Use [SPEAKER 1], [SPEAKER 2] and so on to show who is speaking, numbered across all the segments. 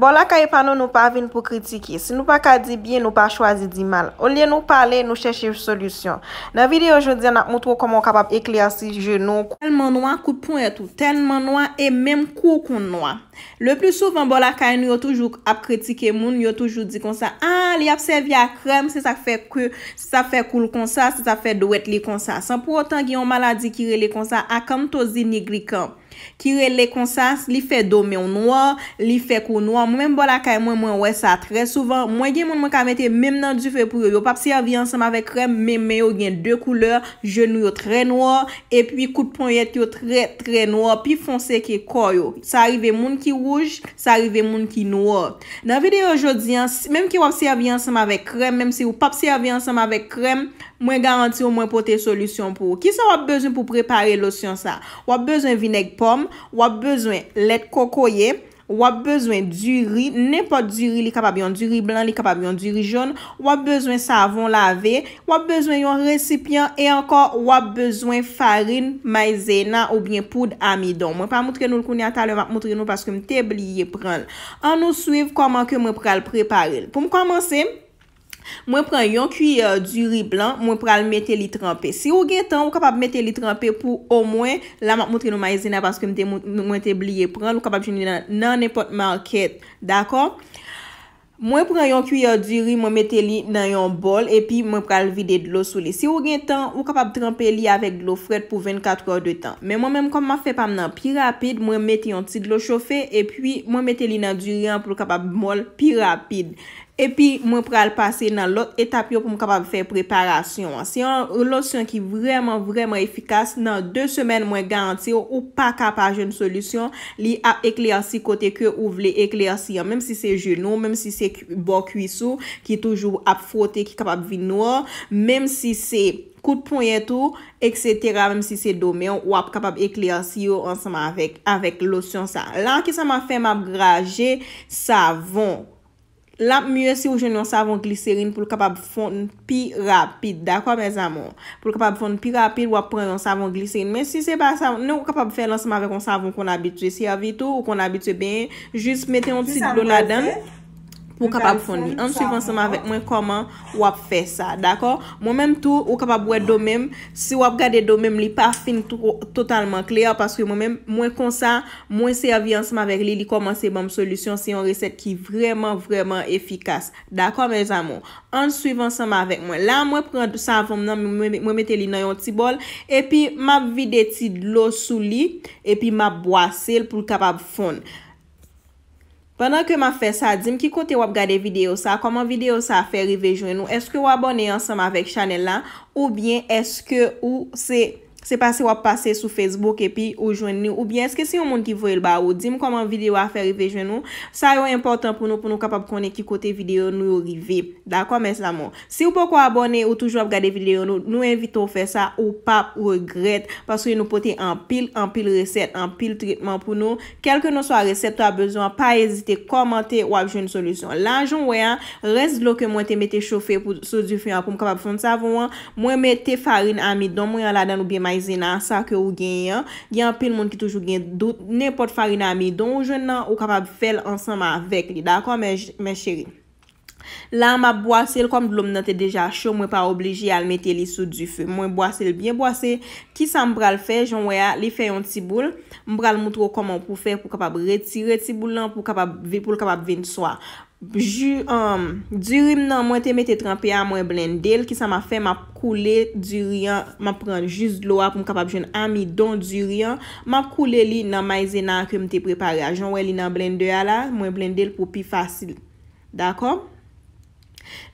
[SPEAKER 1] Bola kaye panou nou pa vin pou kritike, si nou pa ka di byen nou pa chwazi di mal, ou liye nou pale nou cheshe solusyon. Nan videyo jodi an ap moutou komon kapap ekliasi je nou. Tenman noa koupon etou, tenman noa e menm kou kon noa. Le pli souvan bola kaye nou yo toujou ap kritike moun, nou yo toujou di konsa, a li ap sevi a krem se sa fe kul konsa, se sa fe dowet li konsa, san pou otan ki yon maladi kire li konsa akam tozi nigrikanp. Ki re le konsas, li fe dome ou noua, li fe kou noua. Mwen mwen bol akay mwen mwen we sa tre souvan. Mwen gen mwen mwen kamete menm nan dufe pou yo. Yo pap si avy ansam avek krem, menm men yo gen de kouleur. Je nou yo tre noua, epi kout pon yet ki yo tre tre noua. Pi fon se ke koyo. Sa arive moun ki rouj, sa arive moun ki noua. Nan videyo jodian, menm ki wap si avy ansam avek krem, menm si yo pap si avy ansam avek krem, Mwen garanti ou mwen pote solusyon pou. Ki sa wap bezwen pou prepare losyon sa? Wap bezwen vinek pomme, wap bezwen let kokoye, wap bezwen duri. Nen pa duri li kapab yon duri blan, li kapab yon duri joun. Wap bezwen savon lave, wap bezwen yon resipyan. E ankor wap bezwen farin, maize na ou bien poud amidon. Mwen pa moutre nou l kouni a talewan moutre nou paske mteb li ye pran. An nou suiv koman ke mwen pral prepare. Pou m komanse... Mwen pren yon kuy duri blan, mwen prel mette li trempè. Si ou gen tan, ou kapap mette li trempè pou ou mwen, la mwen moutre nou ma ezena paske mwen te bliye pren, ou kapap jenye nan nepot market, dako? Mwen pren yon kuy duri, mwen mette li nan yon bol, e pi mwen prel vide de lo sou li. Si ou gen tan, ou kapap trempè li avek de lo fred pou 24 hore de tan. Men mwen menm kom ma fe pam nan pi rapide, mwen mette yon ti de lo chofe, e pi mwen mette li nan duri an pou mwen kapap mol pi rapide. Epi, mwen pral pase nan lot etap yo pou mwen kapap fe preparasyon. Se yon lotion ki vreman, vreman efikas nan 2 semen mwen garanti yo ou pa kapajen solusyon, li ap ekliyansi kote ke ou vle ekliyansi yo. Mem si se jenou, mem si se bo kuisou ki toujou ap fote ki kapap vi noua. Mem si se koutpon yetou, etc. Mem si se dome yo ou ap kapap ekliyansi yo ansama avek lotion sa. Lan ki sa mwen fe mab graje, sa von. La mwen si ou jen yon savon gliserin pou l kapab foun pi rapid. Da kwa, mez amon? Pou l kapab foun pi rapid, wap pre yon savon gliserin. Men si se ba savon, nou kapab fè lansman vek yon savon kon abitwe. Si avitou, ou kon abitwe ben, jist mette yon tit blon la den. Ou kapab founi. En suivant seman avèk mwen koman wap fè sa. D'akor? Mwen mèm tou, ou kapab wè do mèm. Si wap gade do mèm li pa fin totalman klea. Paske mwen mèm mwen konsa. Mwen se avi ansama avèk li li koman se bom solusyon. Se yon resept ki vreman vreman efikas. D'akor mèz amon? En suivant seman avèk mwen. La mwen pren sa avon nan mwen metè li nan yon tibol. E pi mwen vide ti lo sou li. E pi mwen boase l pou kapab founi. Pendan ke ma fè sa, di m ki kote wap gade video sa, koman video sa fè rivejwen nou, eske wabone ansam avèk chanel la, ou bien eske ou se... se pase wap pase sou Facebook epi ou jwenni ou bien eske si yon moun ki vwe lba ou dim koman videyo a fe rive jwen nou sa yon important pou nou pou nou kapap konen ki kote videyo nou yon rive, dakwa mens la moun. Si ou poko abone ou toujou ap gade videyo nou, nou evito fe sa ou pap ou regret, paske yon nou pote en pil, en pil resept, en pil tritman pou nou. Kelke nou so a resept ou a bezon, pa ezite komante wap jwen solusyon. Lanjoun weyan rez lo ke mwen te mette chofe pou sou di fiyan pou m kapap fonde savon wan mwen mette farin amidon mwen la dan nou bieman nan sa ke ou gen yon gen apil moun ki touj ou gen dout nepot fari nan mi don ou jen nan ou kapab fel ansanman vek li dako men cheri la ma boase l kom dloum nan te deja chou mwen pa obliji al mette li sou du fe mwen boase l bien boase ki sa mbral fe joun we a li fe yon tiboul mbral moutro koman pou fe pou kapab retire tiboul lan pou kapab vin soa Um, Durim nan mwen teme te trempi a mwen blendel ki sa ma fe ma koule durian ma pren jiz lo a pou m kapap jen amidon durian. Ma koule li nan maize nan kem te prepara. Jan wè li nan blendel a la mwen blendel pou pi fasil. Dako?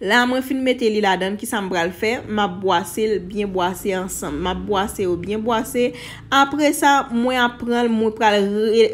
[SPEAKER 1] La, mwen fin meteli la dan ki sa mbra l fe. Ma boase, l byen boase ansan. Ma boase ou byen boase. Apre sa, mwen apren, mwen pral,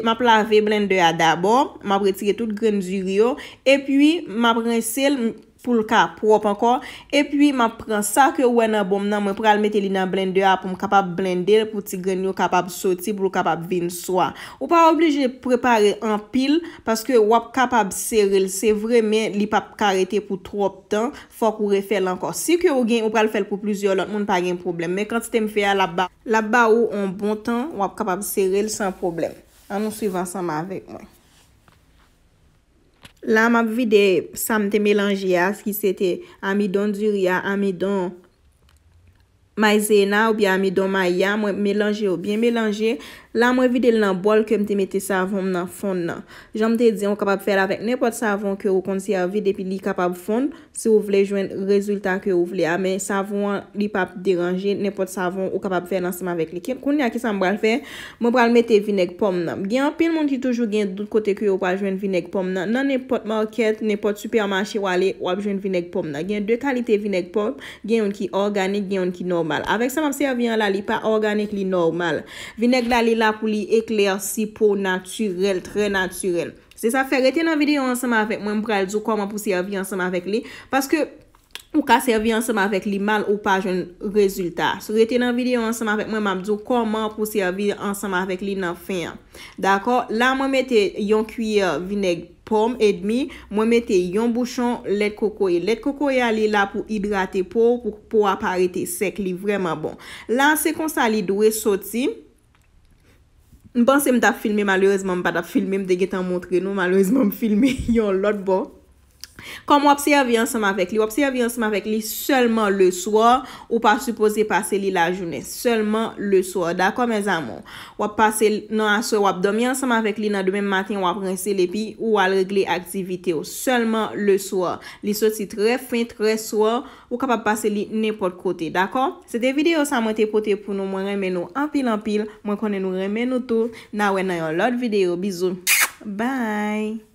[SPEAKER 1] mwen plave blen de a dabor. Mwen apretire tout gren zyrio. E pwi, mwen apren sel... pou l ka prop ankor, e pi ma pren sa ke ouwe nan bom nan, mwen pral mette li nan blender a, pou m kapab blender, pou ti gren yo kapab soti, pou m kapab vin swa. Ou pa oubleje prepare an pil, paske wap kapab sere l, se vremen li pap karete pou trop tan, fok ou refel ankor. Si ke ou gen, ou pral fel pou plizior, lout moun pa gen problem, men kan ti tem fe a la ba, la ba ou an bon tan, wap kapab sere l san problem. An nou suivan sama avek mwen. La m ap vide, sa m te melanje ya. Ski se te amidon durya, amidon maizena ou bi amidon maya. Mwen melanje ou biye melanje. La mwen vide l nan bol ke mte mette savon nan fond nan. Jan mte di an kapap fèl avèk. Nèpot savon ke ou konser vide epi li kapap fond. Se ou vle jwen rezultat ke ou vle a. Men savon non. non. li pap deranje. Nèpot savon ou kapap fèl ansèm avèk li. Koun ya ki sa mbral fè. Mwen bral mette vinek pom nan. Gyan pil moun ki toujou gyan dout kote ki ou pa jwen vinek pom nan. Nan nèpot market, nèpot supermarche wale wap jwen vinek pom nan. Gyan de kalite vinek pom. Gyan yon ki organik, gyan yon ki normal. Avèk sa mwap se yon vyan la pou li ekler si pou naturel, tre naturel. Se sa fe, rete nan videyo ansama avèk, mwen mbral djou koman pou sirvi ansama avèk li. Paske, ou ka sirvi ansama avèk li, mal ou pa jen rezultat. So rete nan videyo ansama avèk mwen mbral djou koman pou sirvi ansama avèk li nan fin. D'akor, la mwen mette yon kuye vineg pomme et demi, mwen mette yon bouchon let kokoye. Let kokoye alè la pou hidrate pou, pou aparete sek li vreman bon. La se kon sa li dwe soti, Npense m da filme, malouezman m pa da filme, m degye tan montre nou, malouezman m filme yon lot bon. Kom wap se yavi ansema vek li, wap se yavi ansema vek li selman le swa ou pa suppose pase li la jounes, selman le swa, dako men zamo? Wap pase nan aswe, wap domi ansema vek li nan demen matin, wap rense le pi ou al regle aktivite ou, selman le swa. Li sosi tre fin, tre swa ou kapap pase li nepot kote, dako? Sete video sa mwen te pote pou nou mwen remen nou anpil anpil, mwen konen nou remen nou tou, na we nan yon lot video, bizou. Bye!